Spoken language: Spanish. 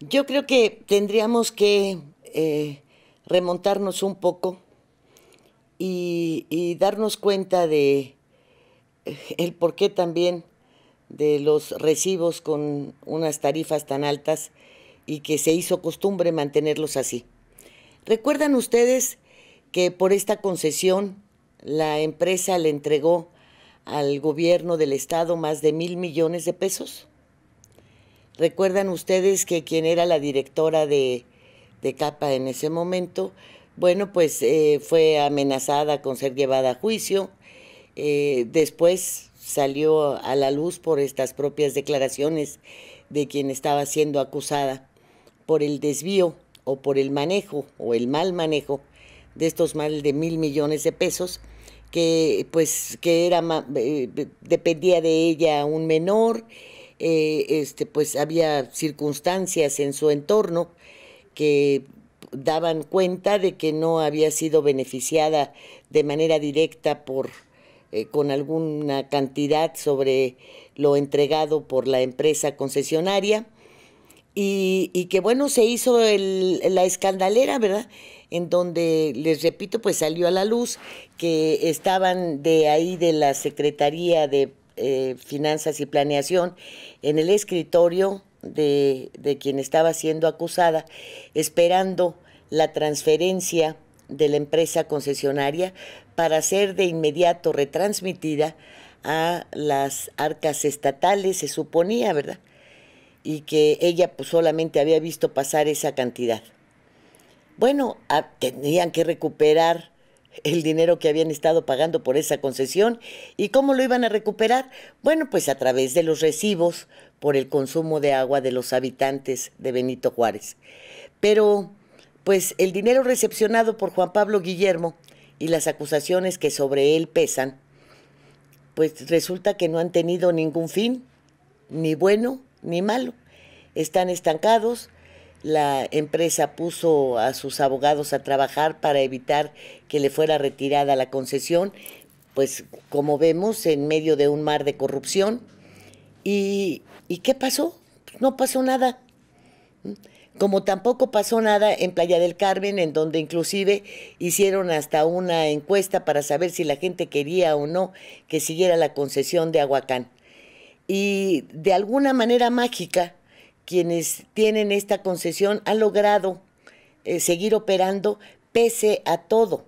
Yo creo que tendríamos que eh, remontarnos un poco y, y darnos cuenta de eh, el porqué también de los recibos con unas tarifas tan altas y que se hizo costumbre mantenerlos así. ¿Recuerdan ustedes que por esta concesión la empresa le entregó al gobierno del estado más de mil millones de pesos? Recuerdan ustedes que quien era la directora de, CAPA en ese momento, bueno, pues eh, fue amenazada con ser llevada a juicio. Eh, después salió a la luz por estas propias declaraciones de quien estaba siendo acusada por el desvío o por el manejo o el mal manejo de estos más de mil millones de pesos que pues que era eh, dependía de ella un menor eh, este, pues había circunstancias en su entorno que daban cuenta de que no había sido beneficiada de manera directa por eh, con alguna cantidad sobre lo entregado por la empresa concesionaria y, que bueno se hizo la escandalera verdad en donde les repito pues salió a la luz que estaban de ahí de la secretaría de eh, finanzas y Planeación en el escritorio de, quien estaba siendo acusada, esperando la transferencia de la empresa concesionaria para ser de inmediato retransmitida a las arcas estatales, se suponía, ¿verdad? Y que ella pues, solamente había visto pasar esa cantidad. Bueno, tenían que recuperar el dinero que habían estado pagando por esa concesión y cómo lo iban a recuperar. Bueno, pues a través de los recibos por el consumo de agua de los habitantes de Benito Juárez. Pero, pues el dinero recepcionado por Juan Pablo Guillermo y las acusaciones que sobre él pesan, pues resulta que no han tenido ningún fin, ni bueno ni malo. Están estancados, la empresa puso a sus abogados a trabajar para evitar que le fuera retirada la concesión, pues como vemos, en medio de un mar de corrupción. ¿Y, qué pasó? Pues, no pasó nada. Como tampoco pasó nada en Playa del Carmen, en donde inclusive hicieron hasta una encuesta para saber si la gente quería o no que siguiera la concesión de Aguacán. Y de alguna manera mágica, quienes tienen esta concesión han logrado eh, seguir operando pese a todo.